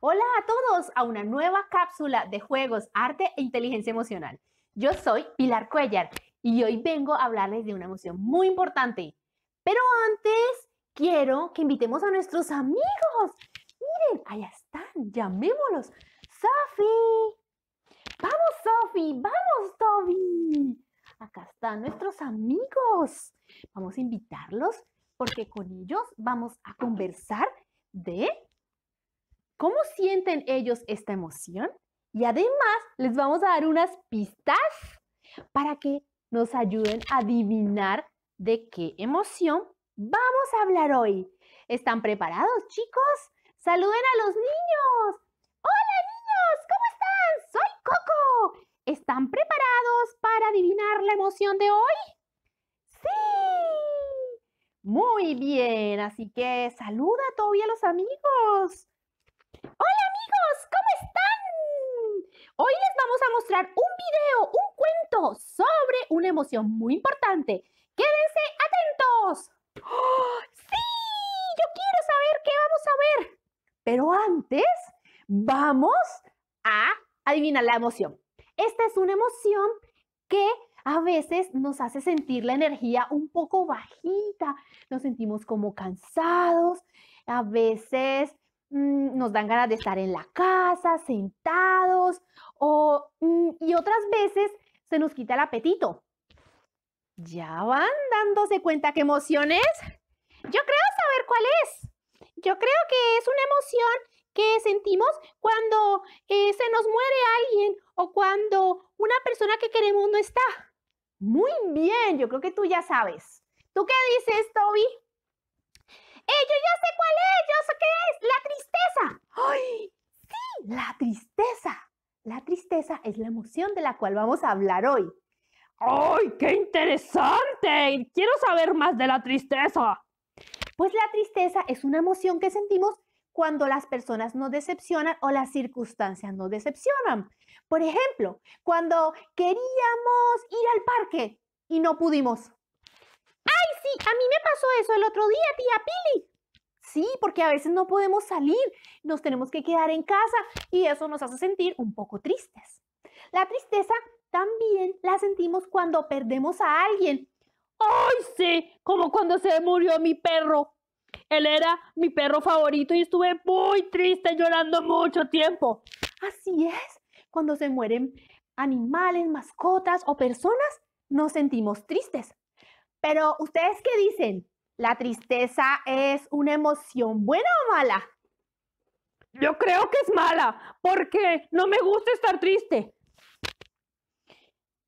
Hola a todos a una nueva cápsula de juegos, arte e inteligencia emocional. Yo soy Pilar Cuellar y hoy vengo a hablarles de una emoción muy importante. Pero antes, quiero que invitemos a nuestros amigos. Miren, allá están, llamémoslos. Sofi. Vamos, Sofi, vamos, Toby. Acá están nuestros amigos. Vamos a invitarlos porque con ellos vamos a conversar de cómo sienten ellos esta emoción y además les vamos a dar unas pistas para que nos ayuden a adivinar de qué emoción vamos a hablar hoy. ¿Están preparados, chicos? Saluden a los niños. Hola, niños, ¿cómo están? Soy Coco. ¿Están preparados para adivinar la emoción de hoy? Sí. Muy bien, así que saluda a a los amigos. Hola amigos, ¿cómo están? Hoy les vamos a mostrar un video, un cuento sobre una emoción muy importante. Quédense atentos. ¡Oh! ¡Sí! Yo quiero saber qué vamos a ver. Pero antes, vamos a adivinar la emoción. Esta es una emoción que a veces nos hace sentir la energía un poco bajita, nos sentimos como cansados, a veces Mm, nos dan ganas de estar en la casa, sentados, o, mm, y otras veces se nos quita el apetito. ¿Ya van dándose cuenta qué emoción es? Yo creo saber cuál es. Yo creo que es una emoción que sentimos cuando eh, se nos muere alguien o cuando una persona que queremos no está. Muy bien, yo creo que tú ya sabes. ¿Tú qué dices, Toby? yo ya sé cuál es, yo sé qué es, la tristeza. ¡Ay! Sí, la tristeza. La tristeza es la emoción de la cual vamos a hablar hoy. ¡Ay, qué interesante! Quiero saber más de la tristeza. Pues la tristeza es una emoción que sentimos cuando las personas nos decepcionan o las circunstancias nos decepcionan. Por ejemplo, cuando queríamos ir al parque y no pudimos. ¡Ay, sí! A mí me pasó eso el otro día, tía Pili. Sí, porque a veces no podemos salir, nos tenemos que quedar en casa y eso nos hace sentir un poco tristes. La tristeza también la sentimos cuando perdemos a alguien. ¡Ay, sí! Como cuando se murió mi perro. Él era mi perro favorito y estuve muy triste llorando mucho tiempo. Así es, cuando se mueren animales, mascotas o personas, nos sentimos tristes. Pero ustedes qué dicen? ¿La tristeza es una emoción buena o mala? Yo creo que es mala, porque no me gusta estar triste.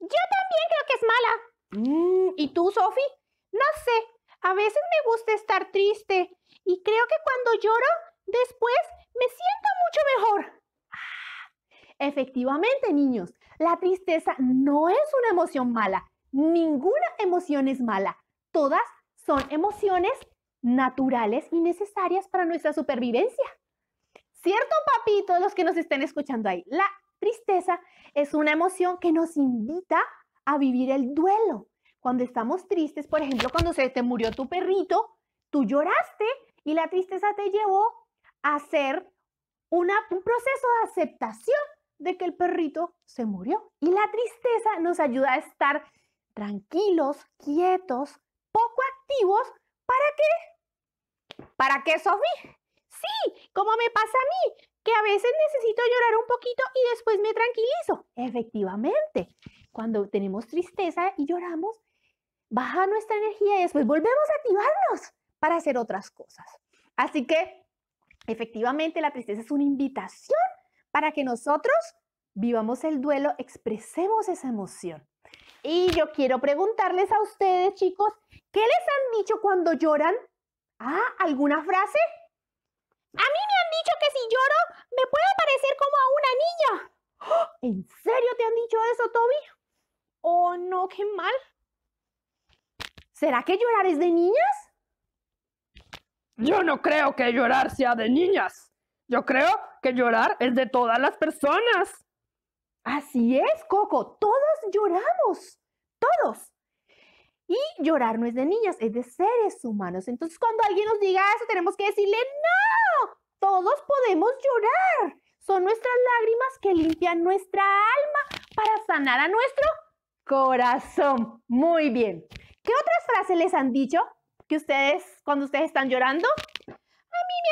Yo también creo que es mala. Mm, ¿Y tú, Sofi? No sé, a veces me gusta estar triste y creo que cuando lloro, después me siento mucho mejor. Ah, efectivamente, niños, la tristeza no es una emoción mala, ninguna emoción es mala. Todas son emociones naturales y necesarias para nuestra supervivencia. ¿Cierto, papito? Los que nos estén escuchando ahí. La tristeza es una emoción que nos invita a vivir el duelo. Cuando estamos tristes, por ejemplo, cuando se te murió tu perrito, tú lloraste y la tristeza te llevó a hacer un proceso de aceptación de que el perrito se murió. Y la tristeza nos ayuda a estar tranquilos, quietos, poco activos, ¿para qué? ¿Para qué, Sofía? Sí, como me pasa a mí, que a veces necesito llorar un poquito y después me tranquilizo. Efectivamente, cuando tenemos tristeza y lloramos, baja nuestra energía y después volvemos a activarnos para hacer otras cosas. Así que, efectivamente, la tristeza es una invitación para que nosotros vivamos el duelo, expresemos esa emoción. Y yo quiero preguntarles a ustedes, chicos, ¿qué les han dicho cuando lloran? Ah, ¿alguna frase? A mí me han dicho que si lloro me puede parecer como a una niña. ¡Oh! ¿En serio te han dicho eso, Toby? Oh, no, qué mal. ¿Será que llorar es de niñas? Yo no creo que llorar sea de niñas. Yo creo que llorar es de todas las personas. Así es, Coco, todos lloramos, todos. Y llorar no es de niñas, es de seres humanos. Entonces, cuando alguien nos diga eso, tenemos que decirle, no, todos podemos llorar. Son nuestras lágrimas que limpian nuestra alma para sanar a nuestro corazón. Muy bien. ¿Qué otras frases les han dicho que ustedes, cuando ustedes están llorando? A mí me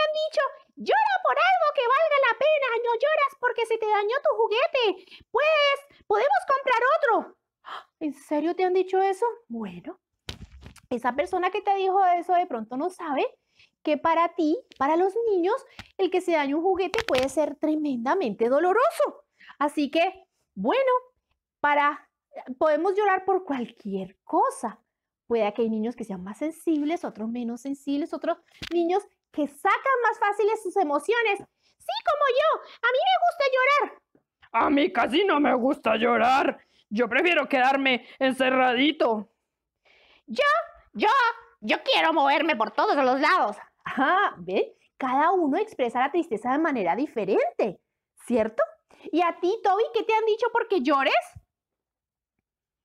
han dicho, Llora por algo que valga la pena, no lloras porque se te dañó tu juguete. Pues podemos comprar otro. ¿En serio te han dicho eso? Bueno, esa persona que te dijo eso de pronto no sabe que para ti, para los niños, el que se dañe un juguete puede ser tremendamente doloroso. Así que, bueno, para podemos llorar por cualquier cosa. Puede que hay niños que sean más sensibles, otros menos sensibles, otros niños que sacan más fáciles sus emociones. Sí, como yo. A mí me gusta llorar. A mí casi no me gusta llorar. Yo prefiero quedarme encerradito. Yo, yo, yo quiero moverme por todos los lados. Ah, ve, Cada uno expresa la tristeza de manera diferente, ¿cierto? ¿Y a ti, Toby, qué te han dicho porque llores?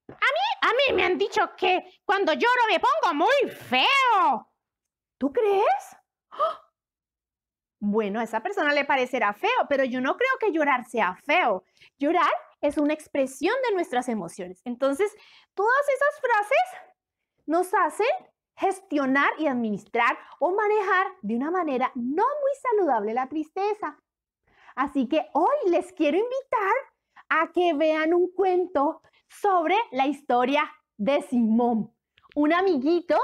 A mí, a mí me han dicho que cuando lloro me pongo muy feo. ¿Tú crees? Bueno, a esa persona le parecerá feo, pero yo no creo que llorar sea feo. Llorar es una expresión de nuestras emociones. Entonces, todas esas frases nos hacen gestionar y administrar o manejar de una manera no muy saludable la tristeza. Así que hoy les quiero invitar a que vean un cuento sobre la historia de Simón, un amiguito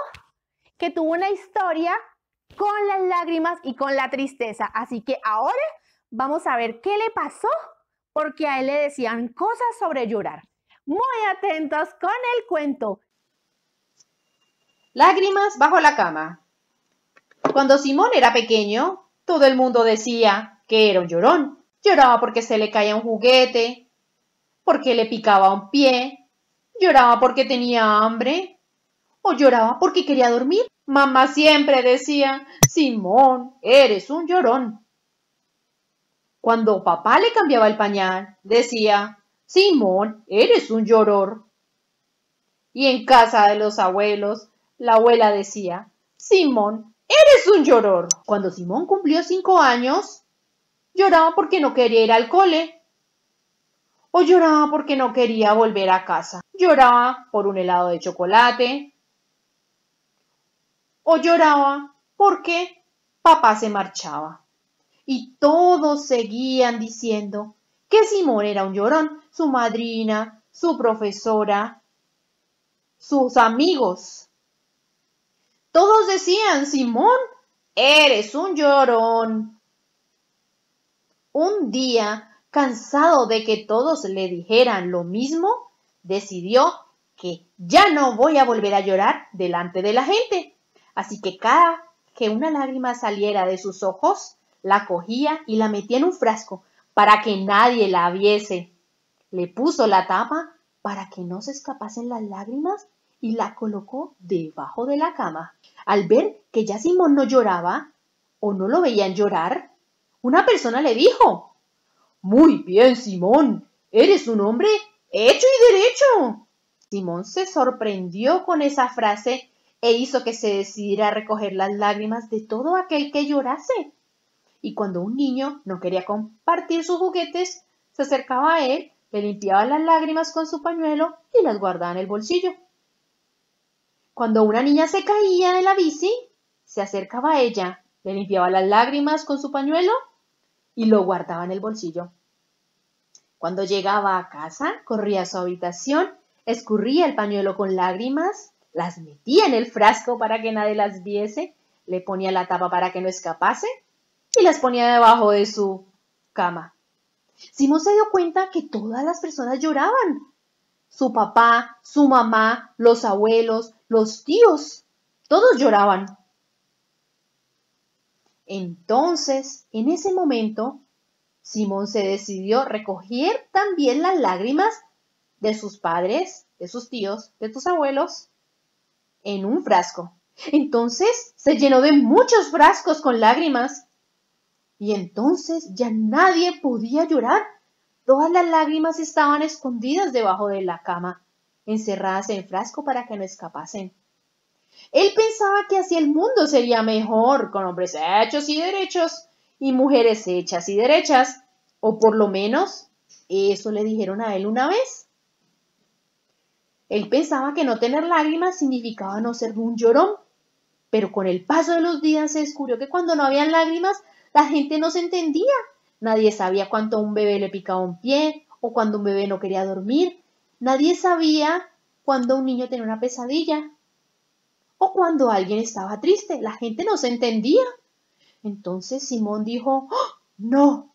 que tuvo una historia con las lágrimas y con la tristeza. Así que ahora vamos a ver qué le pasó porque a él le decían cosas sobre llorar. Muy atentos con el cuento. Lágrimas bajo la cama. Cuando Simón era pequeño, todo el mundo decía que era un llorón. Lloraba porque se le caía un juguete, porque le picaba un pie, lloraba porque tenía hambre o lloraba porque quería dormir. Mamá siempre decía, Simón, eres un llorón. Cuando papá le cambiaba el pañal, decía, Simón, eres un lloror. Y en casa de los abuelos, la abuela decía, Simón, eres un lloror. Cuando Simón cumplió cinco años, lloraba porque no quería ir al cole. O lloraba porque no quería volver a casa. Lloraba por un helado de chocolate, o lloraba porque papá se marchaba. Y todos seguían diciendo que Simón era un llorón, su madrina, su profesora, sus amigos. Todos decían, Simón, eres un llorón. Un día, cansado de que todos le dijeran lo mismo, decidió que ya no voy a volver a llorar delante de la gente Así que cada que una lágrima saliera de sus ojos, la cogía y la metía en un frasco para que nadie la viese. Le puso la tapa para que no se escapasen las lágrimas y la colocó debajo de la cama. Al ver que ya Simón no lloraba o no lo veían llorar, una persona le dijo, Muy bien, Simón, eres un hombre hecho y derecho. Simón se sorprendió con esa frase e hizo que se decidiera a recoger las lágrimas de todo aquel que llorase. Y cuando un niño no quería compartir sus juguetes, se acercaba a él, le limpiaba las lágrimas con su pañuelo y las guardaba en el bolsillo. Cuando una niña se caía de la bici, se acercaba a ella, le limpiaba las lágrimas con su pañuelo y lo guardaba en el bolsillo. Cuando llegaba a casa, corría a su habitación, escurría el pañuelo con lágrimas las metía en el frasco para que nadie las viese, le ponía la tapa para que no escapase y las ponía debajo de su cama. Simón se dio cuenta que todas las personas lloraban. Su papá, su mamá, los abuelos, los tíos, todos lloraban. Entonces, en ese momento, Simón se decidió recoger también las lágrimas de sus padres, de sus tíos, de sus abuelos en un frasco. Entonces se llenó de muchos frascos con lágrimas. Y entonces ya nadie podía llorar. Todas las lágrimas estaban escondidas debajo de la cama, encerradas en frasco para que no escapasen. Él pensaba que así el mundo sería mejor, con hombres hechos y derechos y mujeres hechas y derechas, o por lo menos eso le dijeron a él una vez. Él pensaba que no tener lágrimas significaba no ser un llorón, pero con el paso de los días se descubrió que cuando no habían lágrimas, la gente no se entendía. Nadie sabía cuánto a un bebé le picaba un pie o cuando un bebé no quería dormir. Nadie sabía cuando un niño tenía una pesadilla o cuando alguien estaba triste. La gente no se entendía. Entonces Simón dijo, ¡Oh, no,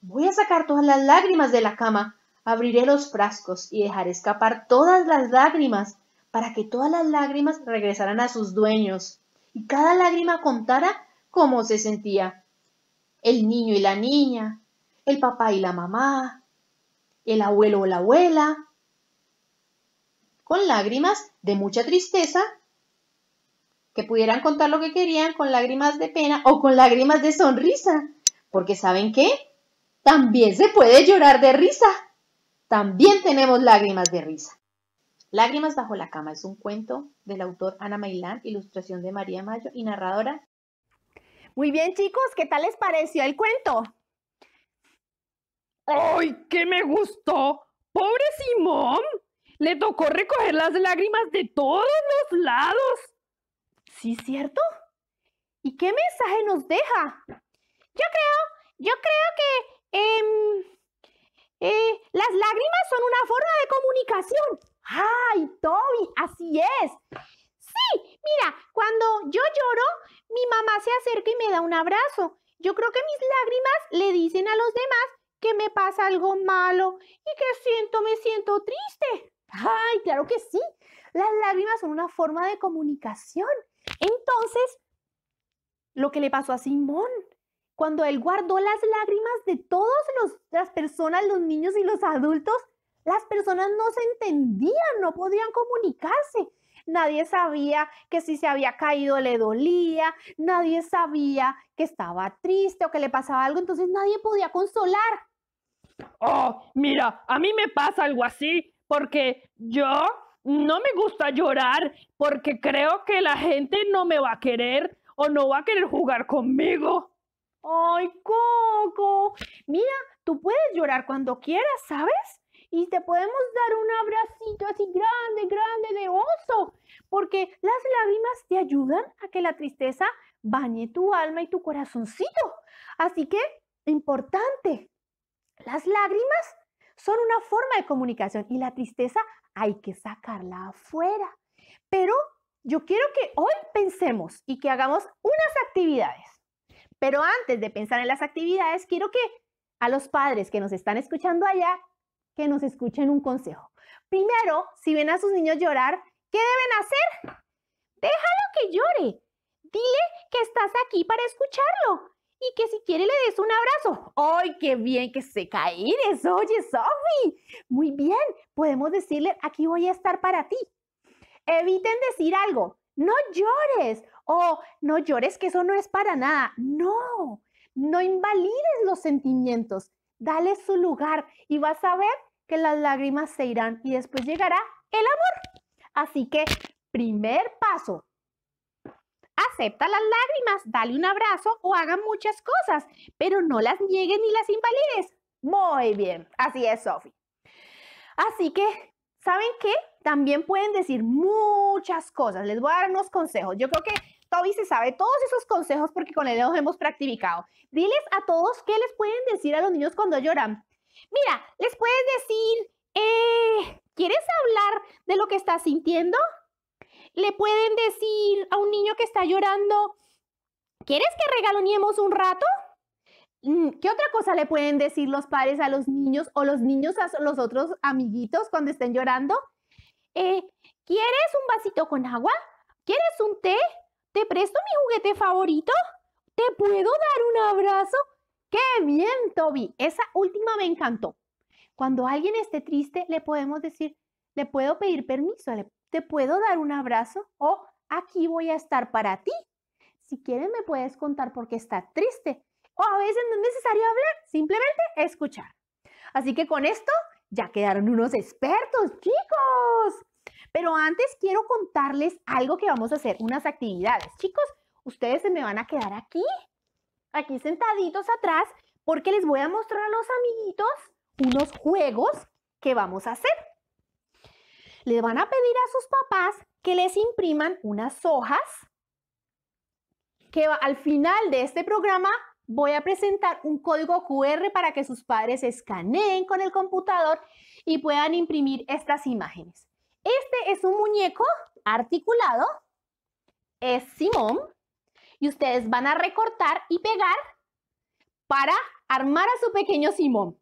voy a sacar todas las lágrimas de la cama Abriré los frascos y dejaré escapar todas las lágrimas, para que todas las lágrimas regresaran a sus dueños, y cada lágrima contara cómo se sentía. El niño y la niña, el papá y la mamá, el abuelo o la abuela, con lágrimas de mucha tristeza, que pudieran contar lo que querían con lágrimas de pena o con lágrimas de sonrisa, porque ¿saben qué? También se puede llorar de risa. También tenemos Lágrimas de risa. Lágrimas bajo la cama es un cuento del autor Ana Mailán, ilustración de María Mayo y narradora. Muy bien chicos, ¿qué tal les pareció el cuento? ¡Ay, qué me gustó! ¡Pobre Simón! Le tocó recoger las lágrimas de todos los lados. ¿Sí, cierto? ¿Y qué mensaje nos deja? Yo creo, yo creo que... Eh... Eh, las lágrimas son una forma de comunicación. ¡Ay, Toby! Así es. Sí, mira, cuando yo lloro, mi mamá se acerca y me da un abrazo. Yo creo que mis lágrimas le dicen a los demás que me pasa algo malo y que siento, me siento triste. ¡Ay, claro que sí! Las lágrimas son una forma de comunicación. Entonces, lo que le pasó a Simón, cuando Él guardó las lágrimas de todas las personas, los niños y los adultos, las personas no se entendían, no podían comunicarse. Nadie sabía que si se había caído le dolía, nadie sabía que estaba triste o que le pasaba algo, entonces nadie podía consolar. Oh, mira, a mí me pasa algo así porque yo no me gusta llorar porque creo que la gente no me va a querer o no va a querer jugar conmigo. ¡Ay, Coco! Mira, tú puedes llorar cuando quieras, ¿sabes? Y te podemos dar un abracito así grande, grande de oso, porque las lágrimas te ayudan a que la tristeza bañe tu alma y tu corazoncito. Así que, importante, las lágrimas son una forma de comunicación y la tristeza hay que sacarla afuera. Pero yo quiero que hoy pensemos y que hagamos unas actividades. Pero antes de pensar en las actividades, quiero que a los padres que nos están escuchando allá, que nos escuchen un consejo. Primero, si ven a sus niños llorar, ¿qué deben hacer? Déjalo que llore. Dile que estás aquí para escucharlo y que si quiere le des un abrazo. ¡Ay, qué bien que se caíres! Oye, Sofi, muy bien. Podemos decirle, aquí voy a estar para ti. Eviten decir algo. No llores oh, no llores, que eso no es para nada. No, no invalides los sentimientos, dale su lugar y vas a ver que las lágrimas se irán y después llegará el amor. Así que, primer paso, acepta las lágrimas, dale un abrazo o haga muchas cosas, pero no las niegues ni las invalides. Muy bien, así es, Sofi. Así que, ¿saben qué? También pueden decir muchas cosas. Les voy a dar unos consejos. Yo creo que Toby se sabe todos esos consejos porque con el dedo hemos practicado. Diles a todos qué les pueden decir a los niños cuando lloran. Mira, les puedes decir, eh, ¿quieres hablar de lo que estás sintiendo? Le pueden decir a un niño que está llorando, ¿quieres que regaloniemos un rato? Mm, ¿Qué otra cosa le pueden decir los padres a los niños o los niños a los otros amiguitos cuando estén llorando? Eh, ¿Quieres un vasito con agua? ¿Quieres un té? ¿Te presto mi juguete favorito? ¿Te puedo dar un abrazo? ¡Qué bien, Toby! Esa última me encantó. Cuando alguien esté triste, le podemos decir, le puedo pedir permiso, te puedo dar un abrazo o aquí voy a estar para ti. Si quieres, me puedes contar por qué está triste. O a veces no es necesario hablar, simplemente escuchar. Así que con esto ya quedaron unos expertos, chicos. Pero antes quiero contarles algo que vamos a hacer, unas actividades. Chicos, ustedes se me van a quedar aquí, aquí sentaditos atrás, porque les voy a mostrar a los amiguitos unos juegos que vamos a hacer. Les van a pedir a sus papás que les impriman unas hojas que al final de este programa voy a presentar un código QR para que sus padres escaneen con el computador y puedan imprimir estas imágenes. Este es un muñeco articulado, es Simón, y ustedes van a recortar y pegar para armar a su pequeño Simón.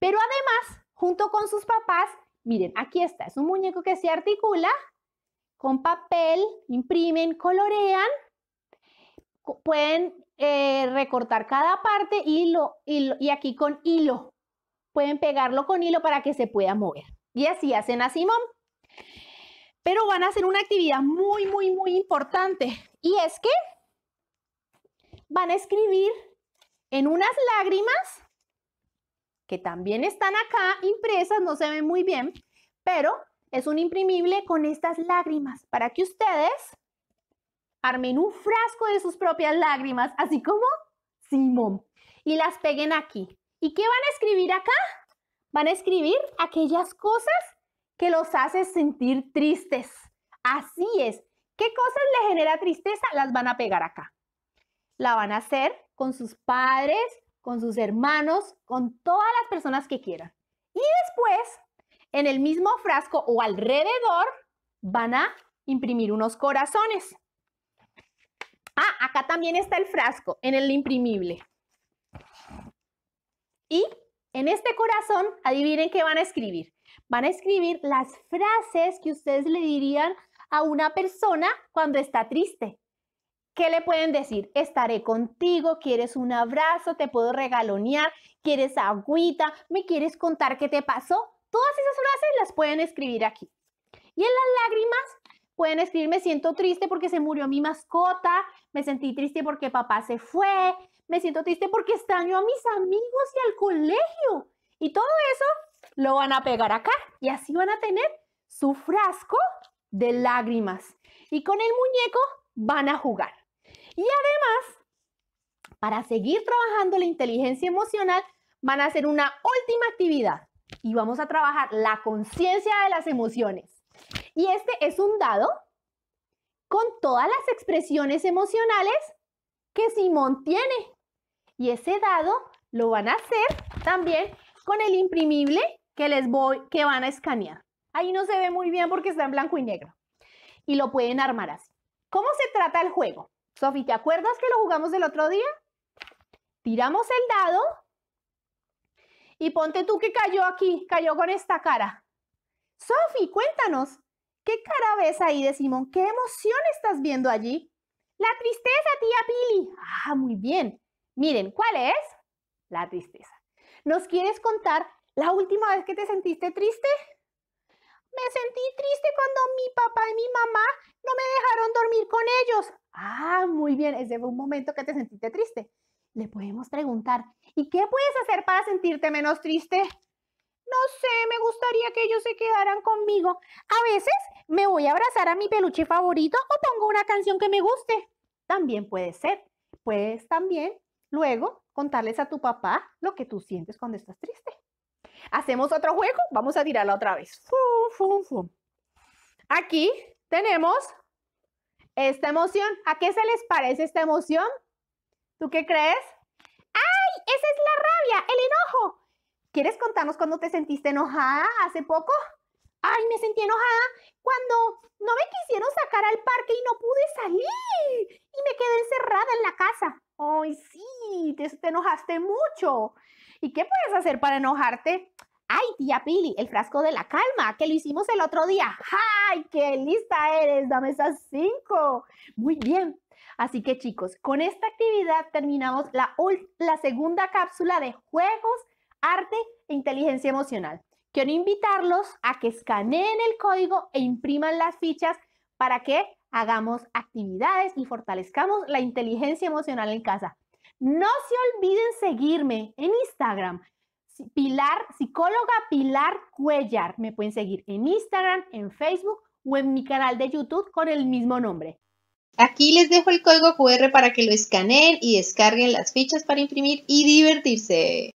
Pero además, junto con sus papás, miren, aquí está, es un muñeco que se articula con papel, imprimen, colorean, pueden eh, recortar cada parte y aquí con hilo, pueden pegarlo con hilo para que se pueda mover. Y así hacen a Simón. Pero van a hacer una actividad muy, muy, muy importante. Y es que van a escribir en unas lágrimas, que también están acá impresas, no se ven muy bien, pero es un imprimible con estas lágrimas para que ustedes armen un frasco de sus propias lágrimas, así como Simón, y las peguen aquí. ¿Y qué van a escribir acá? Van a escribir aquellas cosas que los hace sentir tristes. Así es. ¿Qué cosas le genera tristeza? Las van a pegar acá. La van a hacer con sus padres, con sus hermanos, con todas las personas que quieran. Y después, en el mismo frasco o alrededor, van a imprimir unos corazones. Ah, acá también está el frasco, en el imprimible. Y en este corazón, adivinen qué van a escribir. Van a escribir las frases que ustedes le dirían a una persona cuando está triste. ¿Qué le pueden decir? Estaré contigo, quieres un abrazo, te puedo regalonear, quieres agüita, me quieres contar qué te pasó. Todas esas frases las pueden escribir aquí. Y en las lágrimas pueden escribir me siento triste porque se murió mi mascota, me sentí triste porque papá se fue, me siento triste porque extraño a mis amigos y al colegio. Y todo eso lo van a pegar acá y así van a tener su frasco de lágrimas. Y con el muñeco van a jugar. Y además, para seguir trabajando la inteligencia emocional, van a hacer una última actividad y vamos a trabajar la conciencia de las emociones. Y este es un dado con todas las expresiones emocionales que Simón tiene. Y ese dado lo van a hacer también con el imprimible que les voy, que van a escanear. Ahí no se ve muy bien porque está en blanco y negro. Y lo pueden armar así. ¿Cómo se trata el juego? Sofi, ¿te acuerdas que lo jugamos el otro día? Tiramos el dado y ponte tú que cayó aquí, cayó con esta cara. Sofi, cuéntanos, ¿qué cara ves ahí de Simón? ¿Qué emoción estás viendo allí? La tristeza, tía Pili. Ah, muy bien. Miren, ¿cuál es? La tristeza. Nos quieres contar ¿La última vez que te sentiste triste? Me sentí triste cuando mi papá y mi mamá no me dejaron dormir con ellos. Ah, muy bien, Es fue un momento que te sentiste triste. Le podemos preguntar, ¿y qué puedes hacer para sentirte menos triste? No sé, me gustaría que ellos se quedaran conmigo. A veces me voy a abrazar a mi peluche favorito o pongo una canción que me guste. También puede ser. Puedes también luego contarles a tu papá lo que tú sientes cuando estás triste. Hacemos otro juego, vamos a tirarla otra vez. Aquí tenemos esta emoción. ¿A qué se les parece esta emoción? ¿Tú qué crees? ¡Ay! Esa es la rabia, el enojo. ¿Quieres contarnos cuando te sentiste enojada hace poco? ¡Ay, me sentí enojada cuando no me quisieron sacar al parque y no pude salir! Y me quedé encerrada en la casa. ¡Ay, sí! Te, te enojaste mucho. ¿Y qué puedes hacer para enojarte? Ay, tía Pili, el frasco de la calma, que lo hicimos el otro día. ¡Ay, qué lista eres! Dame esas cinco. Muy bien. Así que chicos, con esta actividad terminamos la, segunda cápsula de juegos, arte e inteligencia emocional. Quiero invitarlos a que escaneen el código e impriman las fichas para que hagamos actividades y fortalezcamos la inteligencia emocional en casa. No se olviden seguirme en Instagram. Pilar, psicóloga Pilar Cuellar. Me pueden seguir en Instagram, en Facebook o en mi canal de YouTube con el mismo nombre. Aquí les dejo el código QR para que lo escaneen y descarguen las fichas para imprimir y divertirse.